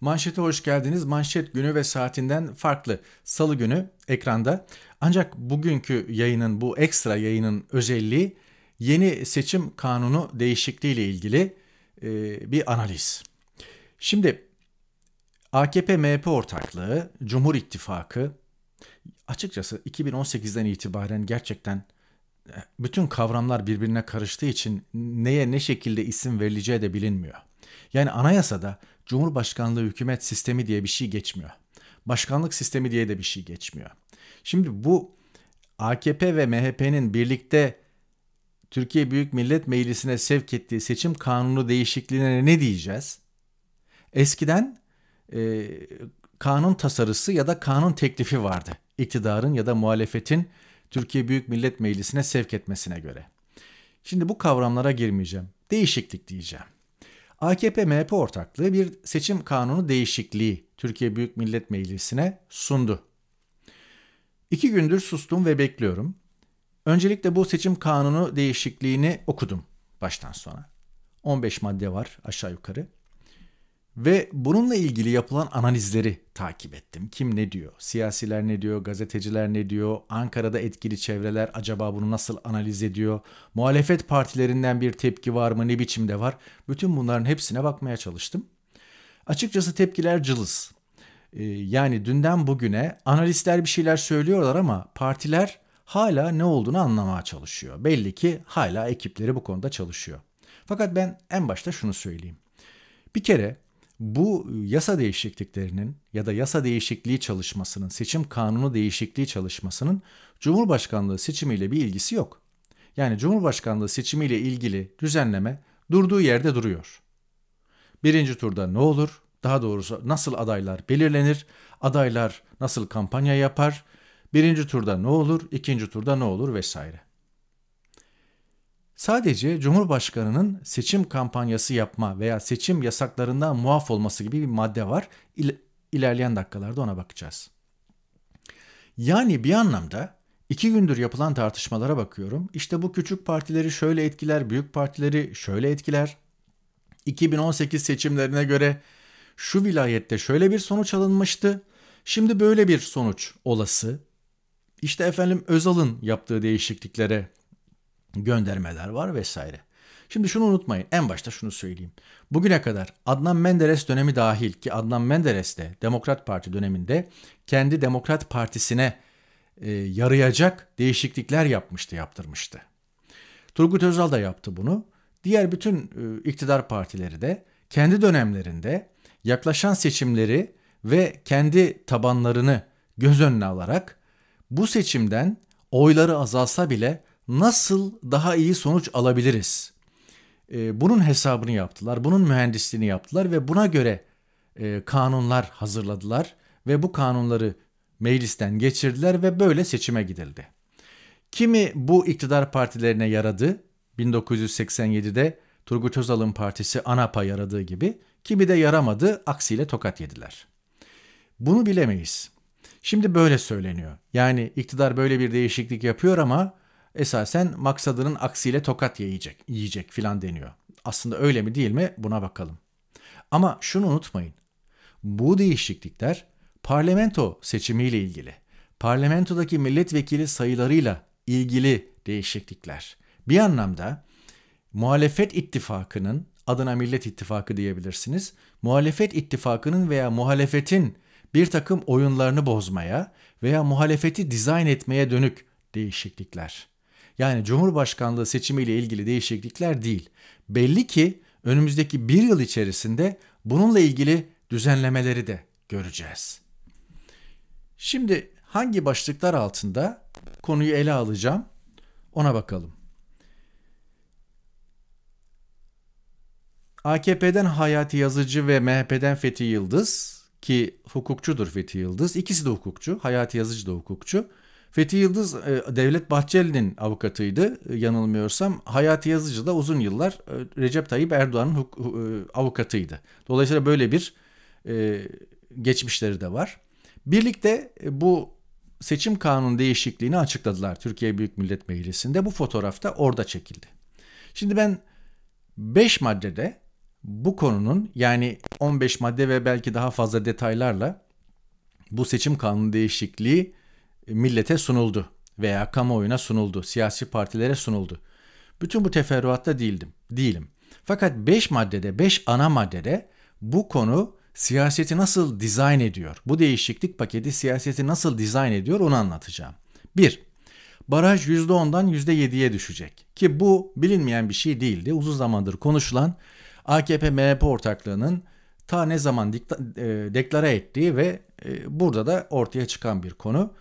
Manşete hoş geldiniz. Manşet günü ve saatinden farklı. Salı günü ekranda. Ancak bugünkü yayının bu ekstra yayının özelliği yeni seçim kanunu değişikliği ile ilgili e, bir analiz. Şimdi AKP-MHP ortaklığı, Cumhur İttifakı açıkçası 2018'den itibaren gerçekten e, bütün kavramlar birbirine karıştığı için neye ne şekilde isim verileceği de bilinmiyor. Yani anayasada Cumhurbaşkanlığı hükümet sistemi diye bir şey geçmiyor. Başkanlık sistemi diye de bir şey geçmiyor. Şimdi bu AKP ve MHP'nin birlikte Türkiye Büyük Millet Meclisi'ne sevk ettiği seçim kanunu değişikliğine ne diyeceğiz? Eskiden e, kanun tasarısı ya da kanun teklifi vardı. İktidarın ya da muhalefetin Türkiye Büyük Millet Meclisi'ne sevk etmesine göre. Şimdi bu kavramlara girmeyeceğim. Değişiklik diyeceğim. AKP-MHP ortaklığı bir seçim kanunu değişikliği Türkiye Büyük Millet Meclisi'ne sundu. İki gündür sustum ve bekliyorum. Öncelikle bu seçim kanunu değişikliğini okudum baştan sona. 15 madde var aşağı yukarı. Ve bununla ilgili yapılan analizleri takip ettim. Kim ne diyor? Siyasiler ne diyor? Gazeteciler ne diyor? Ankara'da etkili çevreler acaba bunu nasıl analiz ediyor? Muhalefet partilerinden bir tepki var mı? Ne biçimde var? Bütün bunların hepsine bakmaya çalıştım. Açıkçası tepkiler cılız. Ee, yani dünden bugüne analistler bir şeyler söylüyorlar ama partiler hala ne olduğunu anlamaya çalışıyor. Belli ki hala ekipleri bu konuda çalışıyor. Fakat ben en başta şunu söyleyeyim. Bir kere bu yasa değişikliklerinin ya da yasa değişikliği çalışmasının, seçim kanunu değişikliği çalışmasının Cumhurbaşkanlığı seçimiyle bir ilgisi yok. Yani Cumhurbaşkanlığı seçimiyle ilgili düzenleme durduğu yerde duruyor. Birinci turda ne olur? Daha doğrusu nasıl adaylar belirlenir? Adaylar nasıl kampanya yapar? Birinci turda ne olur? ikinci turda ne olur? Vesaire sadece Cumhurbaşkanı'nın seçim kampanyası yapma veya seçim yasaklarından muaf olması gibi bir madde var. İl ilerleyen dakikalarda ona bakacağız. Yani bir anlamda iki gündür yapılan tartışmalara bakıyorum. İşte bu küçük partileri şöyle etkiler, büyük partileri şöyle etkiler. 2018 seçimlerine göre şu vilayette şöyle bir sonuç alınmıştı. Şimdi böyle bir sonuç olası. İşte efendim Özal'ın yaptığı değişikliklere göndermeler var vesaire. Şimdi şunu unutmayın. En başta şunu söyleyeyim. Bugüne kadar Adnan Menderes dönemi dahil ki Adnan Menderes de Demokrat Parti döneminde kendi Demokrat Partisi'ne e, yarayacak değişiklikler yapmıştı, yaptırmıştı. Turgut Özal da yaptı bunu. Diğer bütün e, iktidar partileri de kendi dönemlerinde yaklaşan seçimleri ve kendi tabanlarını göz önüne alarak bu seçimden oyları azalsa bile nasıl daha iyi sonuç alabiliriz? Ee, bunun hesabını yaptılar, bunun mühendisliğini yaptılar ve buna göre e, kanunlar hazırladılar ve bu kanunları meclisten geçirdiler ve böyle seçime gidildi. Kimi bu iktidar partilerine yaradı, 1987'de Turgut Özal'ın partisi ANAP'a yaradığı gibi, kimi de yaramadı, aksiyle tokat yediler. Bunu bilemeyiz. Şimdi böyle söyleniyor. Yani iktidar böyle bir değişiklik yapıyor ama esasen maksadının aksiyle tokat yiyecek, yiyecek filan deniyor. Aslında öyle mi değil mi buna bakalım. Ama şunu unutmayın. Bu değişiklikler parlamento seçimiyle ilgili. Parlamentodaki milletvekili sayılarıyla ilgili değişiklikler. Bir anlamda muhalefet ittifakının adına millet ittifakı diyebilirsiniz. Muhalefet ittifakının veya muhalefetin bir takım oyunlarını bozmaya veya muhalefeti dizayn etmeye dönük değişiklikler. Yani Cumhurbaşkanlığı seçimiyle ilgili değişiklikler değil. Belli ki önümüzdeki bir yıl içerisinde bununla ilgili düzenlemeleri de göreceğiz. Şimdi hangi başlıklar altında konuyu ele alacağım ona bakalım. AKP'den Hayati Yazıcı ve MHP'den Fethi Yıldız ki hukukçudur Fethi Yıldız. İkisi de hukukçu. Hayati Yazıcı da hukukçu. Fethi Yıldız e, Devlet Bahçeli'nin avukatıydı e, yanılmıyorsam. Hayati Yazıcı da uzun yıllar e, Recep Tayyip Erdoğan'ın avukatıydı. Dolayısıyla böyle bir geçmişleri de var. Birlikte bu seçim kanunu değişikliğini açıkladılar Türkiye Büyük Millet Meclisi'nde. Bu fotoğrafta orada çekildi. Şimdi ben 5 maddede bu konunun yani 15 madde ve belki daha fazla detaylarla bu seçim kanunu değişikliği millete sunuldu veya kamuoyuna sunuldu, siyasi partilere sunuldu. Bütün bu teferruatta değildim, değilim. Fakat 5 maddede, 5 ana maddede bu konu siyaseti nasıl dizayn ediyor? Bu değişiklik paketi siyaseti nasıl dizayn ediyor onu anlatacağım. 1. Baraj %10'dan %7'ye düşecek. Ki bu bilinmeyen bir şey değildi. Uzun zamandır konuşulan AKP-MHP ortaklığının ta ne zaman e, deklara ettiği ve e, burada da ortaya çıkan bir konu.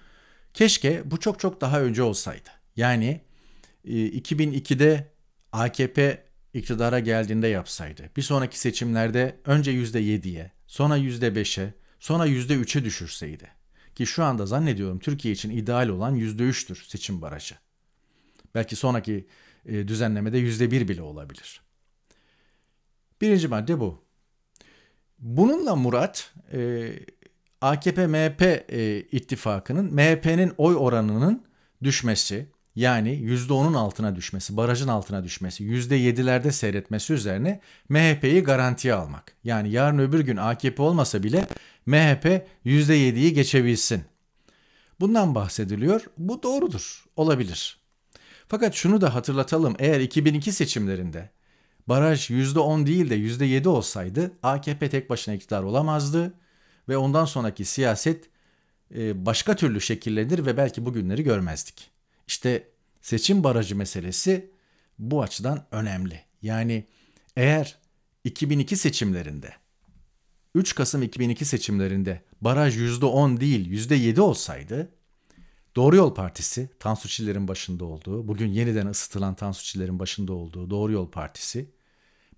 Keşke bu çok çok daha önce olsaydı. Yani 2002'de e, AKP iktidara geldiğinde yapsaydı. Bir sonraki seçimlerde önce %7'ye, sonra %5'e, sonra %3'e düşürseydi. Ki şu anda zannediyorum Türkiye için ideal olan %3'tür seçim barajı. Belki sonraki e, düzenlemede %1 bile olabilir. Birinci madde bu. Bununla Murat e, AKP-MHP e, ittifakının MHP'nin oy oranının düşmesi yani %10'un altına düşmesi, barajın altına düşmesi, %7'lerde seyretmesi üzerine MHP'yi garantiye almak. Yani yarın öbür gün AKP olmasa bile MHP %7'yi geçebilsin. Bundan bahsediliyor. Bu doğrudur. Olabilir. Fakat şunu da hatırlatalım. Eğer 2002 seçimlerinde baraj %10 değil de %7 olsaydı AKP tek başına iktidar olamazdı ve ondan sonraki siyaset e, başka türlü şekillenir ve belki bugünleri görmezdik. İşte seçim barajı meselesi bu açıdan önemli. Yani eğer 2002 seçimlerinde 3 Kasım 2002 seçimlerinde baraj %10 değil %7 olsaydı Doğru Yol Partisi, Tansu Çiller'in başında olduğu, bugün yeniden ısıtılan Tansu Çiller'in başında olduğu Doğru Yol Partisi,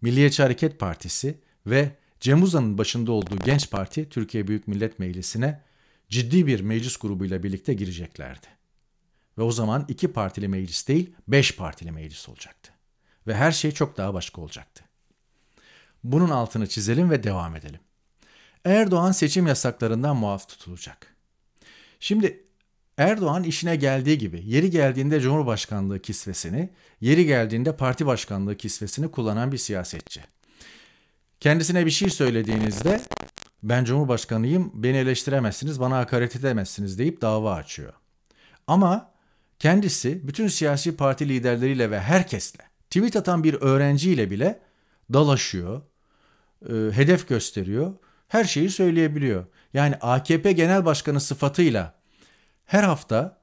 Milliyetçi Hareket Partisi ve Cem Uzan'ın başında olduğu Genç Parti Türkiye Büyük Millet Meclisi'ne ciddi bir meclis grubuyla birlikte gireceklerdi. Ve o zaman iki partili meclis değil, beş partili meclis olacaktı. Ve her şey çok daha başka olacaktı. Bunun altını çizelim ve devam edelim. Erdoğan seçim yasaklarından muaf tutulacak. Şimdi Erdoğan işine geldiği gibi yeri geldiğinde Cumhurbaşkanlığı kisvesini, yeri geldiğinde parti başkanlığı kisvesini kullanan bir siyasetçi. Kendisine bir şey söylediğinizde ben cumhurbaşkanıyım beni eleştiremezsiniz bana hakaret edemezsiniz deyip dava açıyor. Ama kendisi bütün siyasi parti liderleriyle ve herkesle tweet atan bir öğrenciyle bile dalaşıyor, e, hedef gösteriyor, her şeyi söyleyebiliyor. Yani AKP Genel Başkanı sıfatıyla her hafta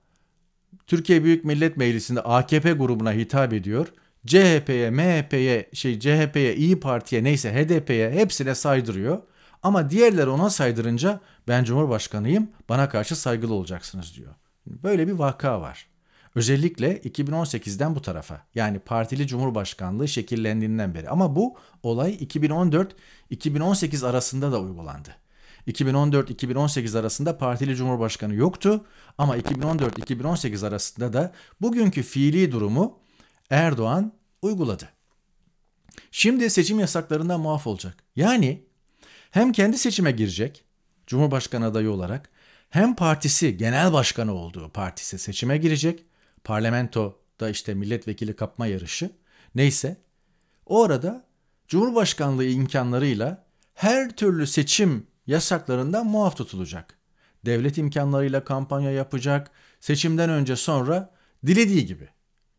Türkiye Büyük Millet Meclisi'nde AKP grubuna hitap ediyor CHP'ye, MHP'ye, şey CHP'ye, İyi Parti'ye neyse HDP'ye hepsine saydırıyor. Ama diğerleri ona saydırınca ben Cumhurbaşkanıyım bana karşı saygılı olacaksınız diyor. Böyle bir vaka var. Özellikle 2018'den bu tarafa yani partili cumhurbaşkanlığı şekillendiğinden beri ama bu olay 2014-2018 arasında da uygulandı. 2014-2018 arasında partili cumhurbaşkanı yoktu ama 2014-2018 arasında da bugünkü fiili durumu Erdoğan uyguladı. Şimdi seçim yasaklarından muaf olacak. Yani hem kendi seçime girecek Cumhurbaşkanı adayı olarak hem partisi genel başkanı olduğu partisi seçime girecek. Parlamentoda işte milletvekili kapma yarışı neyse o arada Cumhurbaşkanlığı imkanlarıyla her türlü seçim yasaklarından muaf tutulacak. Devlet imkanlarıyla kampanya yapacak, seçimden önce sonra dilediği gibi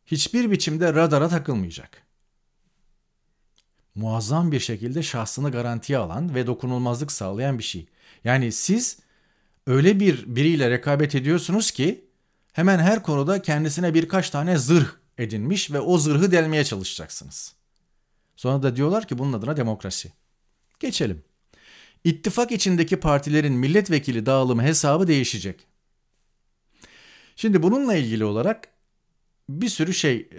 hiçbir biçimde radara takılmayacak. Muazzam bir şekilde şahsını garantiye alan ve dokunulmazlık sağlayan bir şey. Yani siz öyle bir biriyle rekabet ediyorsunuz ki hemen her konuda kendisine birkaç tane zırh edinmiş ve o zırhı delmeye çalışacaksınız. Sonra da diyorlar ki bunun adına demokrasi. Geçelim. İttifak içindeki partilerin milletvekili dağılımı hesabı değişecek. Şimdi bununla ilgili olarak bir sürü şey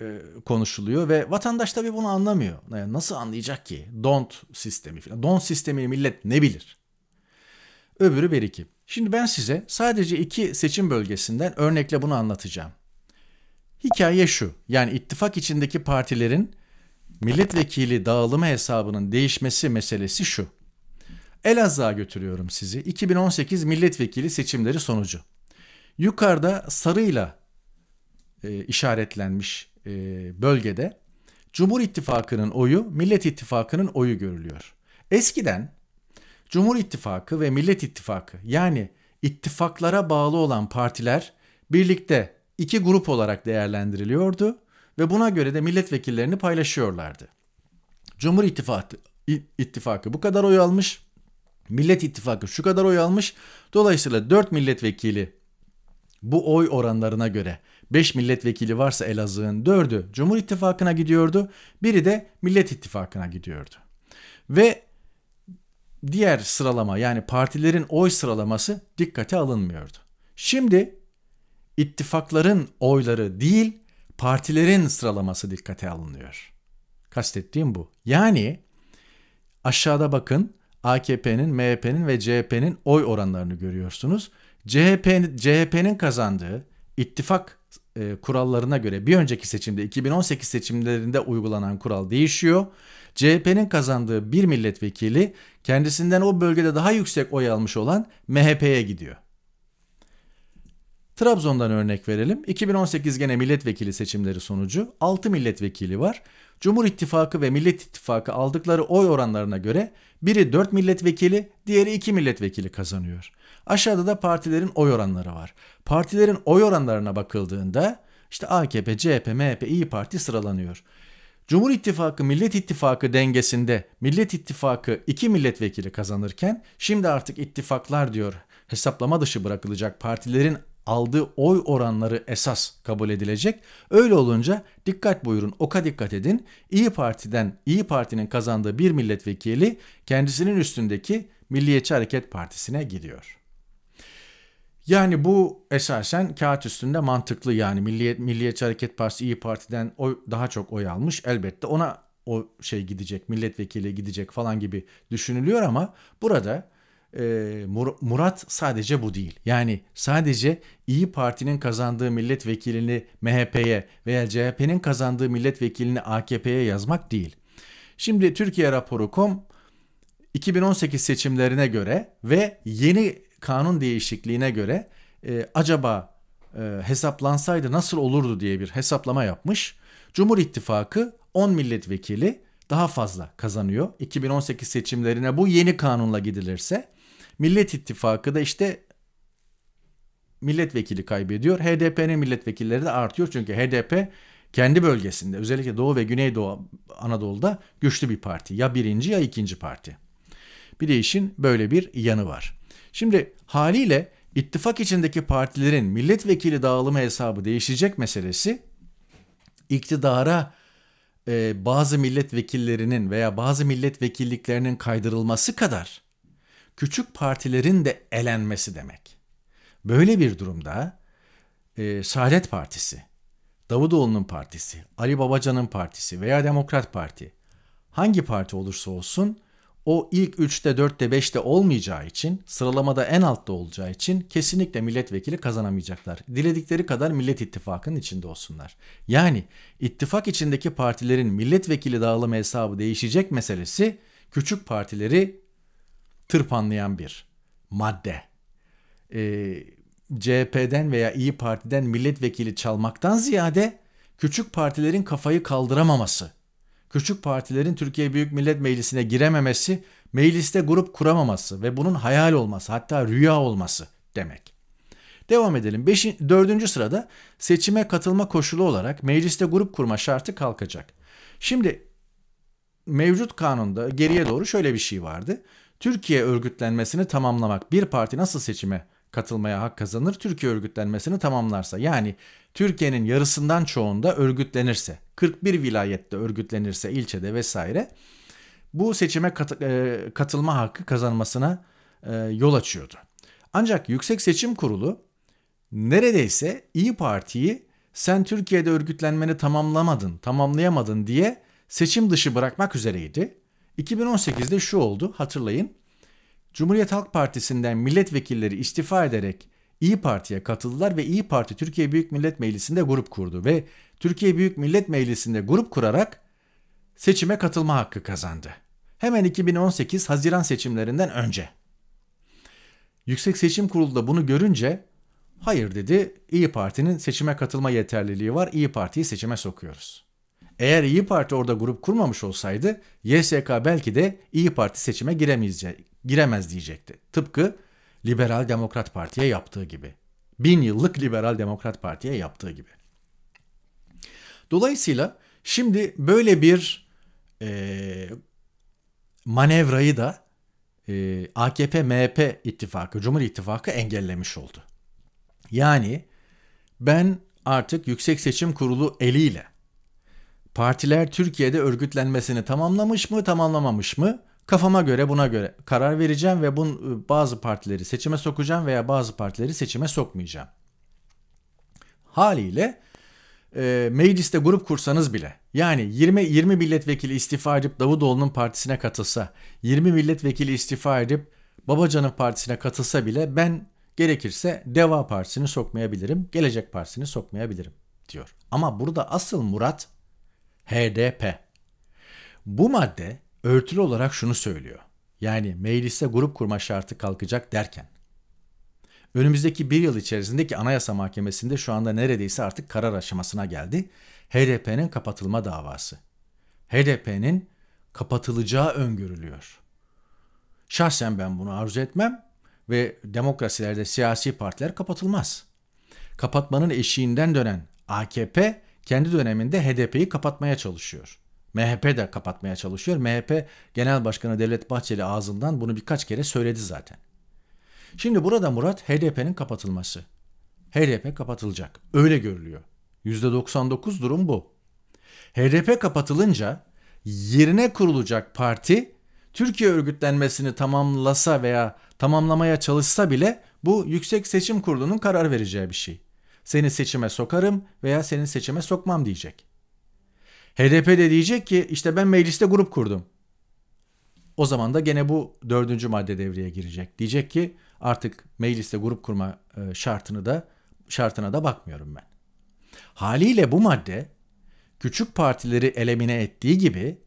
e, e, konuşuluyor ve vatandaş tabii bunu anlamıyor. Yani nasıl anlayacak ki? Don't sistemi falan. Don't sistemini millet ne bilir? Öbürü beriki. Şimdi ben size sadece iki seçim bölgesinden örnekle bunu anlatacağım. Hikaye şu. Yani ittifak içindeki partilerin milletvekili dağılımı hesabının değişmesi meselesi şu. Elazığ'a götürüyorum sizi. 2018 milletvekili seçimleri sonucu. Yukarıda sarıyla e, işaretlenmiş e, bölgede Cumhur İttifakı'nın oyu Millet İttifakı'nın oyu görülüyor. Eskiden Cumhur İttifakı ve Millet İttifakı yani ittifaklara bağlı olan partiler birlikte iki grup olarak değerlendiriliyordu ve buna göre de milletvekillerini paylaşıyorlardı. Cumhur İttifakı, İttifakı bu kadar oy almış, Millet İttifakı şu kadar oy almış. Dolayısıyla 4 milletvekili bu oy oranlarına göre 5 milletvekili varsa Elazığ'ın 4'ü Cumhur İttifakı'na gidiyordu. Biri de Millet İttifakı'na gidiyordu. Ve diğer sıralama yani partilerin oy sıralaması dikkate alınmıyordu. Şimdi ittifakların oyları değil partilerin sıralaması dikkate alınıyor. Kastettiğim bu. Yani aşağıda bakın AKP'nin, MHP'nin ve CHP'nin oy oranlarını görüyorsunuz. CHP, CHP'nin kazandığı ittifak e, kurallarına göre bir önceki seçimde 2018 seçimlerinde uygulanan kural değişiyor. CHP'nin kazandığı bir milletvekili kendisinden o bölgede daha yüksek oy almış olan MHP'ye gidiyor. Trabzon'dan örnek verelim. 2018 gene milletvekili seçimleri sonucu 6 milletvekili var. Cumhur İttifakı ve Millet İttifakı aldıkları oy oranlarına göre biri 4 milletvekili, diğeri 2 milletvekili kazanıyor. Aşağıda da partilerin oy oranları var. Partilerin oy oranlarına bakıldığında işte AKP, CHP, MHP, İyi Parti sıralanıyor. Cumhur İttifakı Millet İttifakı dengesinde Millet İttifakı iki milletvekili kazanırken şimdi artık ittifaklar diyor hesaplama dışı bırakılacak partilerin aldığı oy oranları esas kabul edilecek. Öyle olunca dikkat buyurun, oka dikkat edin. İyi Parti'den İyi Parti'nin kazandığı bir milletvekili kendisinin üstündeki Milliyetçi Hareket Partisi'ne gidiyor. Yani bu esasen kağıt üstünde mantıklı yani Milliyet, Milliyetçi Hareket Partisi İyi Parti'den oy, daha çok oy almış elbette ona o şey gidecek milletvekili gidecek falan gibi düşünülüyor ama burada e, Mur- Murat sadece bu değil. Yani sadece İyi Parti'nin kazandığı milletvekilini MHP'ye veya CHP'nin kazandığı milletvekilini AKP'ye yazmak değil. Şimdi Türkiye raporu.com 2018 seçimlerine göre ve yeni kanun değişikliğine göre e, acaba e, hesaplansaydı nasıl olurdu diye bir hesaplama yapmış. Cumhur İttifakı 10 milletvekili daha fazla kazanıyor. 2018 seçimlerine bu yeni kanunla gidilirse Millet İttifakı da işte milletvekili kaybediyor. HDP'nin milletvekilleri de artıyor. Çünkü HDP kendi bölgesinde özellikle Doğu ve Güneydoğu Anadolu'da güçlü bir parti. Ya birinci ya ikinci parti. Bir de işin böyle bir yanı var. Şimdi haliyle ittifak içindeki partilerin milletvekili dağılımı hesabı değişecek meselesi iktidara e, bazı milletvekillerinin veya bazı milletvekilliklerinin kaydırılması kadar küçük partilerin de elenmesi demek. Böyle bir durumda e, Saadet Partisi, Davutoğlu'nun partisi, Ali Babacan'ın partisi veya Demokrat Parti hangi parti olursa olsun o ilk 3'te 4'te 5'te olmayacağı için sıralamada en altta olacağı için kesinlikle milletvekili kazanamayacaklar. Diledikleri kadar Millet ittifakının içinde olsunlar. Yani ittifak içindeki partilerin milletvekili dağılımı hesabı değişecek meselesi küçük partileri tırpanlayan bir madde. Ee, CHP'den veya İyi Parti'den milletvekili çalmaktan ziyade küçük partilerin kafayı kaldıramaması küçük partilerin Türkiye Büyük Millet Meclisi'ne girememesi, mecliste grup kuramaması ve bunun hayal olması hatta rüya olması demek. Devam edelim. Beş, dördüncü sırada seçime katılma koşulu olarak mecliste grup kurma şartı kalkacak. Şimdi mevcut kanunda geriye doğru şöyle bir şey vardı. Türkiye örgütlenmesini tamamlamak bir parti nasıl seçime katılmaya hak kazanır? Türkiye örgütlenmesini tamamlarsa yani Türkiye'nin yarısından çoğunda örgütlenirse 41 vilayette örgütlenirse ilçede vesaire bu seçime kat, e, katılma hakkı kazanmasına e, yol açıyordu. Ancak Yüksek Seçim Kurulu neredeyse İyi Parti'yi sen Türkiye'de örgütlenmeni tamamlamadın, tamamlayamadın diye seçim dışı bırakmak üzereydi. 2018'de şu oldu hatırlayın. Cumhuriyet Halk Partisi'nden milletvekilleri istifa ederek İyi Parti'ye katıldılar ve İyi Parti Türkiye Büyük Millet Meclisi'nde grup kurdu ve Türkiye Büyük Millet Meclisi'nde grup kurarak seçime katılma hakkı kazandı. Hemen 2018 Haziran seçimlerinden önce. Yüksek Seçim Kurulu da bunu görünce hayır dedi İyi Parti'nin seçime katılma yeterliliği var İyi Parti'yi seçime sokuyoruz. Eğer İyi Parti orada grup kurmamış olsaydı YSK belki de İyi Parti seçime giremeyecek, giremez diyecekti. Tıpkı Liberal Demokrat Parti'ye yaptığı gibi. Bin yıllık Liberal Demokrat Parti'ye yaptığı gibi. Dolayısıyla şimdi böyle bir e, manevrayı da e, AKP-MHP ittifakı, Cumhur İttifakı engellemiş oldu. Yani ben artık Yüksek Seçim Kurulu eliyle partiler Türkiye'de örgütlenmesini tamamlamış mı tamamlamamış mı Kafama göre buna göre karar vereceğim ve bun, e, bazı partileri seçime sokacağım veya bazı partileri seçime sokmayacağım. Haliyle e, mecliste grup kursanız bile yani 20 20 milletvekili istifa edip Davutoğlu'nun partisine katılsa, 20 milletvekili istifa edip Babacan'ın partisine katılsa bile ben gerekirse Deva Partisi'ni sokmayabilirim, Gelecek Partisi'ni sokmayabilirim diyor. Ama burada asıl murat HDP. Bu madde örtülü olarak şunu söylüyor. Yani mecliste grup kurma şartı kalkacak derken. Önümüzdeki bir yıl içerisindeki Anayasa Mahkemesi'nde şu anda neredeyse artık karar aşamasına geldi. HDP'nin kapatılma davası. HDP'nin kapatılacağı öngörülüyor. Şahsen ben bunu arzu etmem ve demokrasilerde siyasi partiler kapatılmaz. Kapatmanın eşiğinden dönen AKP kendi döneminde HDP'yi kapatmaya çalışıyor. MHP de kapatmaya çalışıyor. MHP Genel Başkanı Devlet Bahçeli ağzından bunu birkaç kere söyledi zaten. Şimdi burada Murat HDP'nin kapatılması. HDP kapatılacak. Öyle görülüyor. %99 durum bu. HDP kapatılınca yerine kurulacak parti Türkiye örgütlenmesini tamamlasa veya tamamlamaya çalışsa bile bu Yüksek Seçim Kurulu'nun karar vereceği bir şey. Seni seçime sokarım veya seni seçime sokmam diyecek. HDP de diyecek ki işte ben mecliste grup kurdum. O zaman da gene bu dördüncü madde devreye girecek. Diyecek ki artık mecliste grup kurma e, şartını da şartına da bakmıyorum ben. Haliyle bu madde küçük partileri elemine ettiği gibi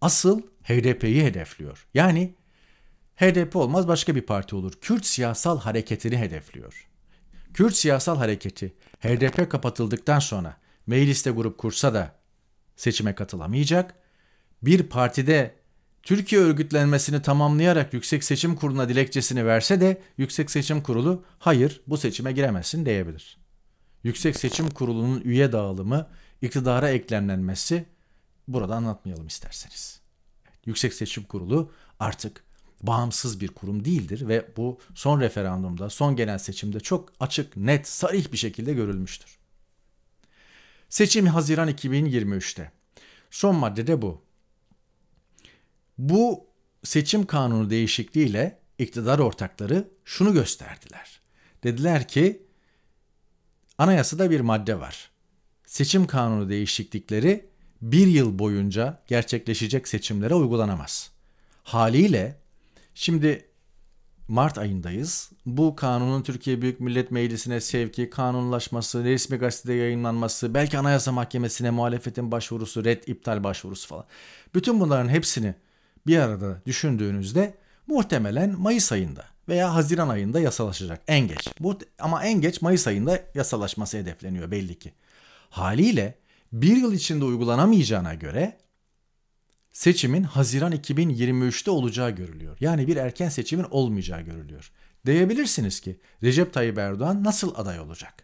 asıl HDP'yi hedefliyor. Yani HDP olmaz başka bir parti olur. Kürt siyasal hareketini hedefliyor. Kürt siyasal hareketi HDP kapatıldıktan sonra mecliste grup kursa da seçime katılamayacak. Bir partide Türkiye örgütlenmesini tamamlayarak Yüksek Seçim Kurulu'na dilekçesini verse de Yüksek Seçim Kurulu hayır bu seçime giremezsin diyebilir. Yüksek Seçim Kurulu'nun üye dağılımı, iktidara eklemlenmesi burada anlatmayalım isterseniz. Yüksek Seçim Kurulu artık bağımsız bir kurum değildir ve bu son referandumda, son genel seçimde çok açık, net, sarih bir şekilde görülmüştür. Seçim Haziran 2023'te. Son madde de bu. Bu seçim kanunu değişikliğiyle iktidar ortakları şunu gösterdiler. Dediler ki anayasada bir madde var. Seçim kanunu değişiklikleri bir yıl boyunca gerçekleşecek seçimlere uygulanamaz. Haliyle şimdi Mart ayındayız. Bu kanunun Türkiye Büyük Millet Meclisi'ne sevki, kanunlaşması, resmi gazetede yayınlanması, belki Anayasa Mahkemesi'ne muhalefetin başvurusu, red iptal başvurusu falan. Bütün bunların hepsini bir arada düşündüğünüzde muhtemelen Mayıs ayında veya Haziran ayında yasalaşacak en geç. ama en geç Mayıs ayında yasalaşması hedefleniyor belli ki. Haliyle bir yıl içinde uygulanamayacağına göre seçimin Haziran 2023'te olacağı görülüyor. Yani bir erken seçimin olmayacağı görülüyor. Diyebilirsiniz ki Recep Tayyip Erdoğan nasıl aday olacak?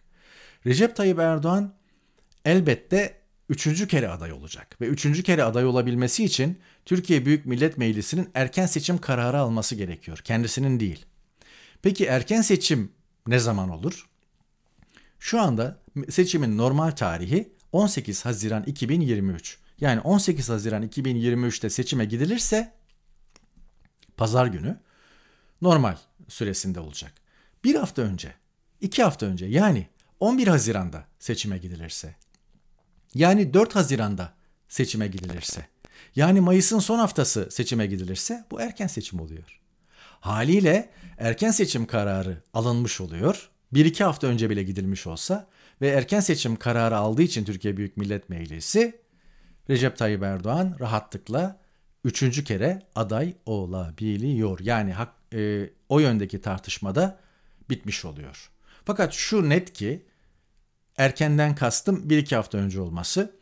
Recep Tayyip Erdoğan elbette üçüncü kere aday olacak ve üçüncü kere aday olabilmesi için Türkiye Büyük Millet Meclisi'nin erken seçim kararı alması gerekiyor. Kendisinin değil. Peki erken seçim ne zaman olur? Şu anda seçimin normal tarihi 18 Haziran 2023. Yani 18 Haziran 2023'te seçime gidilirse pazar günü normal süresinde olacak. Bir hafta önce, iki hafta önce yani 11 Haziran'da seçime gidilirse yani 4 Haziran'da seçime gidilirse yani Mayıs'ın son haftası seçime gidilirse bu erken seçim oluyor. Haliyle erken seçim kararı alınmış oluyor. 1-2 hafta önce bile gidilmiş olsa ve erken seçim kararı aldığı için Türkiye Büyük Millet Meclisi Recep Tayyip Erdoğan rahatlıkla üçüncü kere aday olabiliyor. Yani hak, e, o yöndeki tartışmada bitmiş oluyor. Fakat şu net ki erkenden kastım bir iki hafta önce olması.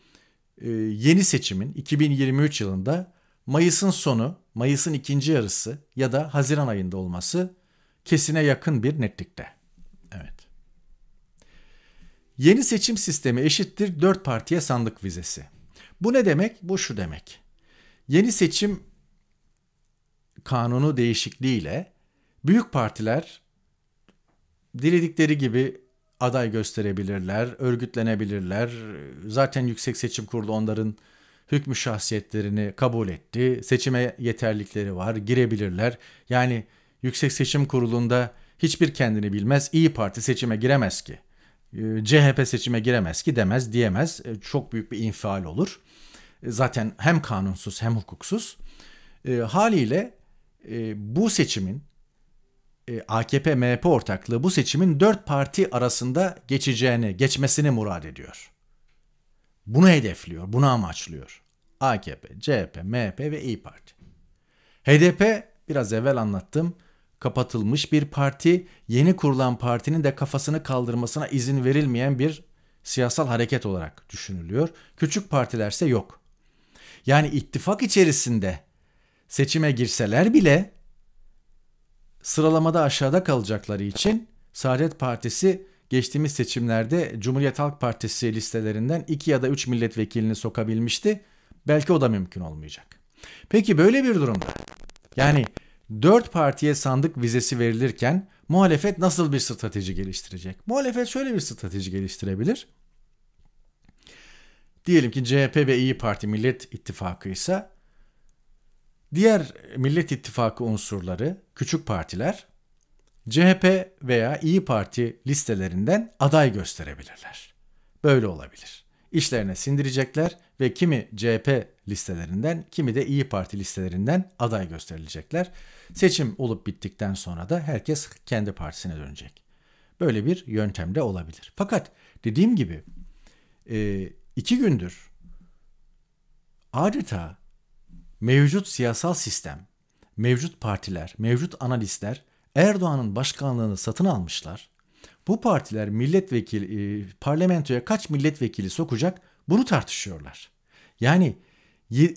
E, yeni seçimin 2023 yılında Mayıs'ın sonu, Mayıs'ın ikinci yarısı ya da Haziran ayında olması kesine yakın bir netlikte. Evet. Yeni seçim sistemi eşittir 4 partiye sandık vizesi. Bu ne demek? Bu şu demek. Yeni seçim kanunu değişikliğiyle büyük partiler diledikleri gibi aday gösterebilirler, örgütlenebilirler. Zaten Yüksek Seçim Kurulu onların hükmü şahsiyetlerini kabul etti. Seçime yeterlikleri var, girebilirler. Yani Yüksek Seçim Kurulu'nda hiçbir kendini bilmez. İyi Parti seçime giremez ki. Ee, CHP seçime giremez ki demez, diyemez. Ee, çok büyük bir infial olur. E, zaten hem kanunsuz hem hukuksuz. E, haliyle e, bu seçimin e, AKP-MHP ortaklığı bu seçimin dört parti arasında geçeceğini, geçmesini murad ediyor. Bunu hedefliyor, bunu amaçlıyor. AKP, CHP, MHP ve İyi Parti. HDP biraz evvel anlattım kapatılmış bir parti, yeni kurulan partinin de kafasını kaldırmasına izin verilmeyen bir siyasal hareket olarak düşünülüyor. Küçük partilerse yok yani ittifak içerisinde seçime girseler bile sıralamada aşağıda kalacakları için Saadet Partisi geçtiğimiz seçimlerde Cumhuriyet Halk Partisi listelerinden 2 ya da 3 milletvekilini sokabilmişti. Belki o da mümkün olmayacak. Peki böyle bir durumda yani 4 partiye sandık vizesi verilirken muhalefet nasıl bir strateji geliştirecek? Muhalefet şöyle bir strateji geliştirebilir. Diyelim ki CHP ve İyi Parti Millet İttifakı ise diğer Millet İttifakı unsurları, küçük partiler CHP veya İyi Parti listelerinden aday gösterebilirler. Böyle olabilir. İşlerine sindirecekler ve kimi CHP listelerinden, kimi de İyi Parti listelerinden aday gösterilecekler. Seçim olup bittikten sonra da herkes kendi partisine dönecek. Böyle bir yöntem de olabilir. Fakat dediğim gibi iki gündür adeta mevcut siyasal sistem, mevcut partiler, mevcut analistler Erdoğan'ın başkanlığını satın almışlar. Bu partiler milletvekili, e, parlamentoya kaç milletvekili sokacak bunu tartışıyorlar. Yani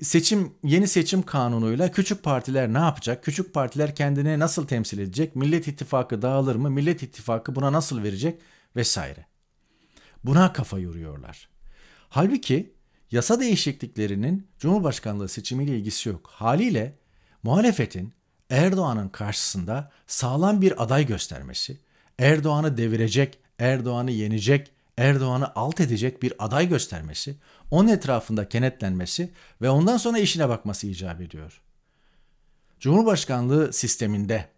seçim yeni seçim kanunuyla küçük partiler ne yapacak? Küçük partiler kendine nasıl temsil edecek? Millet İttifakı dağılır mı? Millet İttifakı buna nasıl verecek? Vesaire. Buna kafa yoruyorlar. Halbuki yasa değişikliklerinin Cumhurbaşkanlığı seçimiyle ilgisi yok. Haliyle muhalefetin Erdoğan'ın karşısında sağlam bir aday göstermesi, Erdoğan'ı devirecek, Erdoğan'ı yenecek, Erdoğan'ı alt edecek bir aday göstermesi, onun etrafında kenetlenmesi ve ondan sonra işine bakması icap ediyor. Cumhurbaşkanlığı sisteminde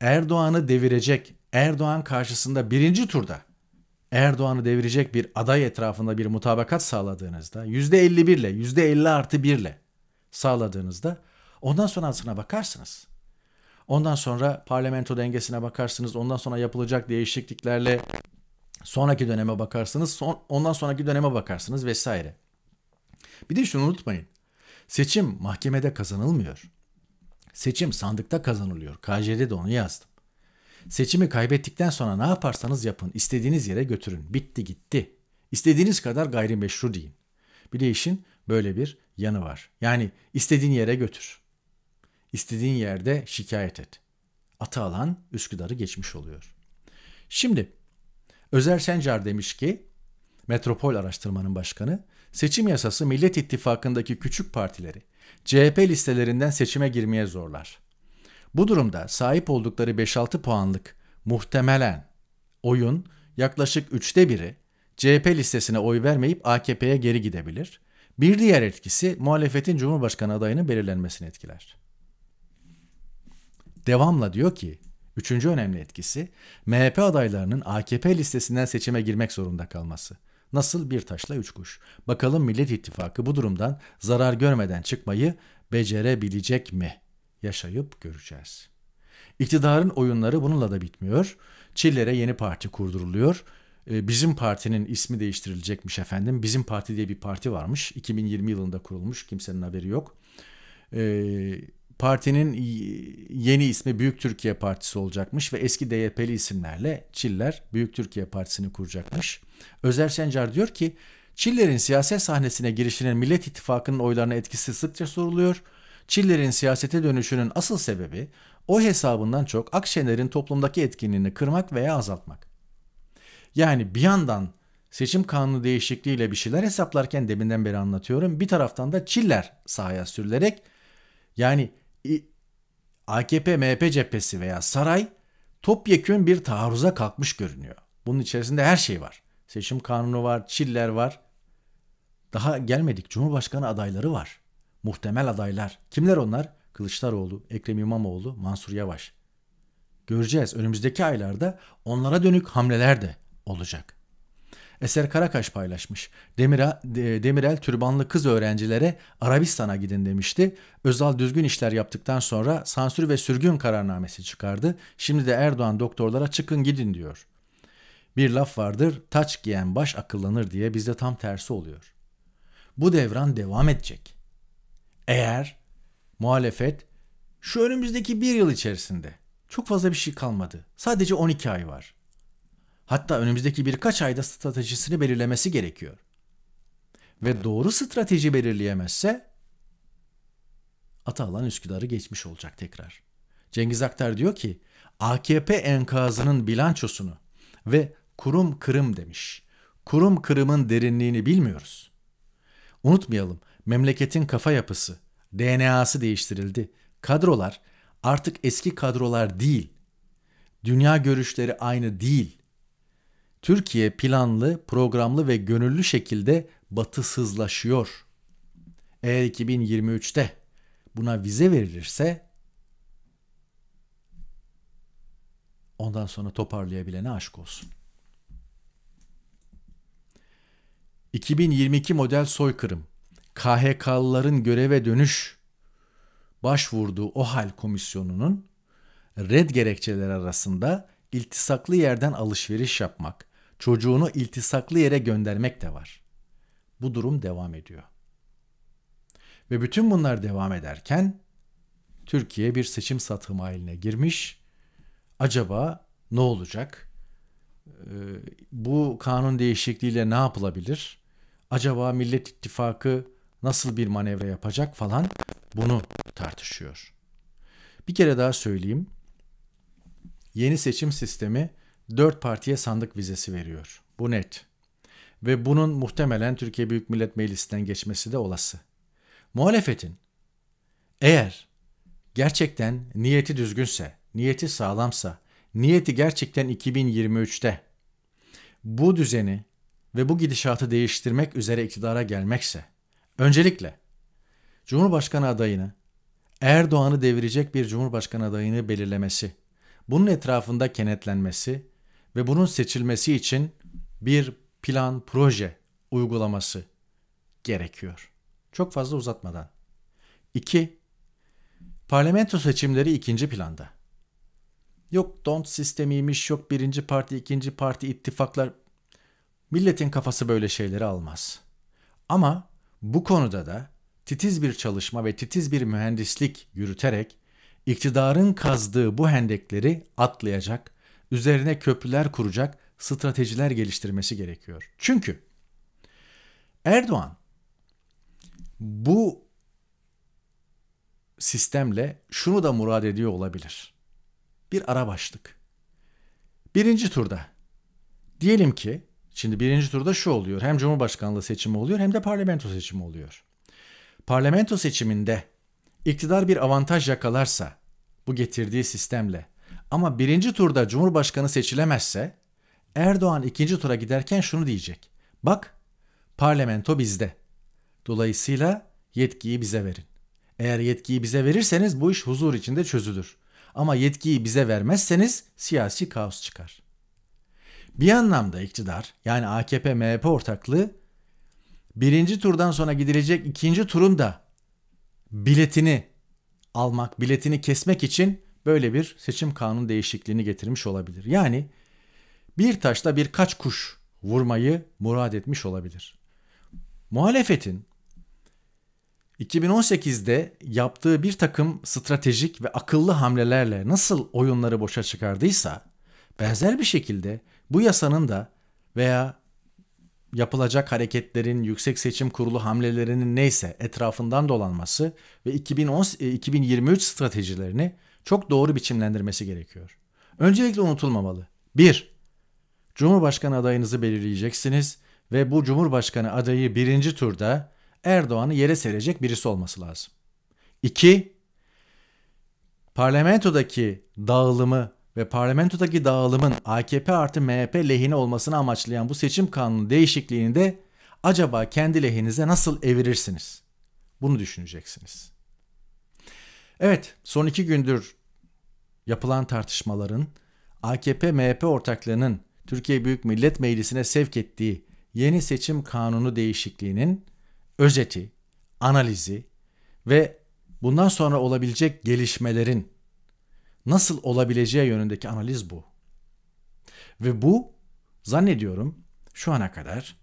Erdoğan'ı devirecek, Erdoğan karşısında birinci turda Erdoğan'ı devirecek bir aday etrafında bir mutabakat sağladığınızda %51 ile %50 artı 1 ile sağladığınızda ondan sonra sonrasına bakarsınız. Ondan sonra parlamento dengesine bakarsınız. Ondan sonra yapılacak değişikliklerle sonraki döneme bakarsınız. Son, ondan sonraki döneme bakarsınız vesaire. Bir de şunu unutmayın. Seçim mahkemede kazanılmıyor. Seçim sandıkta kazanılıyor. KJ'de de onu yazdım. Seçimi kaybettikten sonra ne yaparsanız yapın, istediğiniz yere götürün. Bitti gitti. İstediğiniz kadar gayrimeşru deyin. Bir de işin böyle bir yanı var. Yani istediğin yere götür. İstediğin yerde şikayet et. Atı alan Üsküdar'ı geçmiş oluyor. Şimdi Özer Sencar demiş ki Metropol Araştırma'nın başkanı seçim yasası Millet İttifakı'ndaki küçük partileri CHP listelerinden seçime girmeye zorlar. Bu durumda sahip oldukları 5-6 puanlık muhtemelen oyun yaklaşık üçte biri CHP listesine oy vermeyip AKP'ye geri gidebilir. Bir diğer etkisi muhalefetin Cumhurbaşkanı adayının belirlenmesini etkiler. Devamla diyor ki, üçüncü önemli etkisi MHP adaylarının AKP listesinden seçime girmek zorunda kalması. Nasıl bir taşla üç kuş. Bakalım Millet İttifakı bu durumdan zarar görmeden çıkmayı becerebilecek mi?'' yaşayıp göreceğiz. İktidarın oyunları bununla da bitmiyor. Çiller'e yeni parti kurduruluyor. Ee, bizim partinin ismi değiştirilecekmiş efendim. Bizim parti diye bir parti varmış. 2020 yılında kurulmuş. Kimsenin haberi yok. Ee, partinin yeni ismi Büyük Türkiye Partisi olacakmış ve eski DYP'li isimlerle Çiller Büyük Türkiye Partisi'ni kuracakmış. Özer Sencar diyor ki Çiller'in siyaset sahnesine girişinin Millet İttifakı'nın oylarına etkisi sıkça soruluyor.'' Çiller'in siyasete dönüşünün asıl sebebi o hesabından çok Akşener'in toplumdaki etkinliğini kırmak veya azaltmak. Yani bir yandan seçim kanunu değişikliğiyle bir şeyler hesaplarken deminden beri anlatıyorum. Bir taraftan da Çiller sahaya sürülerek yani AKP, MHP cephesi veya saray topyekün bir taarruza kalkmış görünüyor. Bunun içerisinde her şey var. Seçim kanunu var, Çiller var. Daha gelmedik Cumhurbaşkanı adayları var. Muhtemel adaylar. Kimler onlar? Kılıçdaroğlu, Ekrem İmamoğlu, Mansur Yavaş. Göreceğiz önümüzdeki aylarda onlara dönük hamleler de olacak. Eser Karakaş paylaşmış. Demira, Demirel türbanlı kız öğrencilere Arabistan'a gidin demişti. Özal düzgün işler yaptıktan sonra sansür ve sürgün kararnamesi çıkardı. Şimdi de Erdoğan doktorlara çıkın gidin diyor. Bir laf vardır taç giyen baş akıllanır diye bizde tam tersi oluyor. Bu devran devam edecek. Eğer muhalefet şu önümüzdeki bir yıl içerisinde çok fazla bir şey kalmadı. Sadece 12 ay var. Hatta önümüzdeki birkaç ayda stratejisini belirlemesi gerekiyor. Ve doğru strateji belirleyemezse ata alan Üsküdar'ı geçmiş olacak tekrar. Cengiz Aktar diyor ki AKP enkazının bilançosunu ve kurum kırım demiş. Kurum kırımın derinliğini bilmiyoruz. Unutmayalım memleketin kafa yapısı, DNA'sı değiştirildi. Kadrolar artık eski kadrolar değil. Dünya görüşleri aynı değil. Türkiye planlı, programlı ve gönüllü şekilde batısızlaşıyor. Eğer 2023'te buna vize verilirse ondan sonra toparlayabilene aşk olsun. 2022 model soykırım KHK'lıların göreve dönüş başvurduğu OHAL komisyonunun red gerekçeleri arasında iltisaklı yerden alışveriş yapmak, çocuğunu iltisaklı yere göndermek de var. Bu durum devam ediyor. Ve bütün bunlar devam ederken Türkiye bir seçim satımı haline girmiş. Acaba ne olacak? Ee, bu kanun değişikliğiyle ne yapılabilir? Acaba Millet İttifakı nasıl bir manevra yapacak falan bunu tartışıyor. Bir kere daha söyleyeyim. Yeni seçim sistemi dört partiye sandık vizesi veriyor. Bu net. Ve bunun muhtemelen Türkiye Büyük Millet Meclisi'nden geçmesi de olası. Muhalefetin eğer gerçekten niyeti düzgünse, niyeti sağlamsa, niyeti gerçekten 2023'te bu düzeni ve bu gidişatı değiştirmek üzere iktidara gelmekse Öncelikle Cumhurbaşkanı adayını, Erdoğan'ı devirecek bir Cumhurbaşkanı adayını belirlemesi, bunun etrafında kenetlenmesi ve bunun seçilmesi için bir plan, proje uygulaması gerekiyor. Çok fazla uzatmadan. 2. Parlamento seçimleri ikinci planda. Yok don't sistemiymiş, yok birinci parti, ikinci parti, ittifaklar. Milletin kafası böyle şeyleri almaz. Ama bu konuda da titiz bir çalışma ve titiz bir mühendislik yürüterek iktidarın kazdığı bu hendekleri atlayacak, üzerine köprüler kuracak stratejiler geliştirmesi gerekiyor. Çünkü Erdoğan bu sistemle şunu da murad ediyor olabilir. Bir ara başlık. Birinci turda diyelim ki Şimdi birinci turda şu oluyor. Hem Cumhurbaşkanlığı seçimi oluyor hem de parlamento seçimi oluyor. Parlamento seçiminde iktidar bir avantaj yakalarsa bu getirdiği sistemle ama birinci turda Cumhurbaşkanı seçilemezse Erdoğan ikinci tura giderken şunu diyecek. Bak parlamento bizde. Dolayısıyla yetkiyi bize verin. Eğer yetkiyi bize verirseniz bu iş huzur içinde çözülür. Ama yetkiyi bize vermezseniz siyasi kaos çıkar.'' Bir anlamda iktidar yani AKP-MHP ortaklığı birinci turdan sonra gidilecek ikinci turun da biletini almak, biletini kesmek için böyle bir seçim kanun değişikliğini getirmiş olabilir. Yani bir taşla birkaç kuş vurmayı murad etmiş olabilir. Muhalefetin 2018'de yaptığı bir takım stratejik ve akıllı hamlelerle nasıl oyunları boşa çıkardıysa Benzer bir şekilde bu yasanın da veya yapılacak hareketlerin, Yüksek Seçim Kurulu hamlelerinin neyse etrafından dolanması ve 2010, 2023 e, stratejilerini çok doğru biçimlendirmesi gerekiyor. Öncelikle unutulmamalı. 1. Cumhurbaşkanı adayınızı belirleyeceksiniz ve bu Cumhurbaşkanı adayı birinci turda Erdoğan'ı yere serecek birisi olması lazım. 2. Parlamentodaki dağılımı ve parlamentodaki dağılımın AKP artı MHP lehine olmasını amaçlayan bu seçim kanunu değişikliğini de acaba kendi lehinize nasıl evirirsiniz? Bunu düşüneceksiniz. Evet, son iki gündür yapılan tartışmaların AKP-MHP ortaklarının Türkiye Büyük Millet Meclisi'ne sevk ettiği yeni seçim kanunu değişikliğinin özeti, analizi ve bundan sonra olabilecek gelişmelerin nasıl olabileceği yönündeki analiz bu. Ve bu zannediyorum şu ana kadar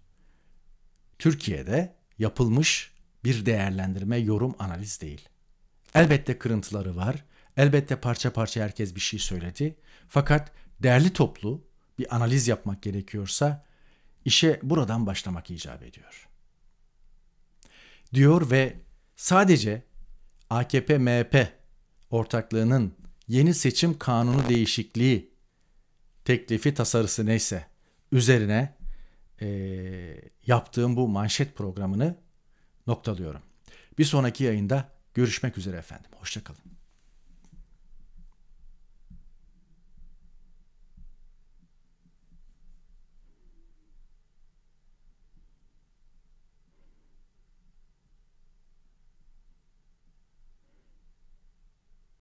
Türkiye'de yapılmış bir değerlendirme, yorum, analiz değil. Elbette kırıntıları var. Elbette parça parça herkes bir şey söyledi. Fakat değerli toplu bir analiz yapmak gerekiyorsa işe buradan başlamak icap ediyor. Diyor ve sadece AKP-MHP ortaklığının yeni seçim kanunu değişikliği teklifi tasarısı neyse üzerine e, yaptığım bu manşet programını noktalıyorum. Bir sonraki yayında görüşmek üzere efendim. Hoşçakalın.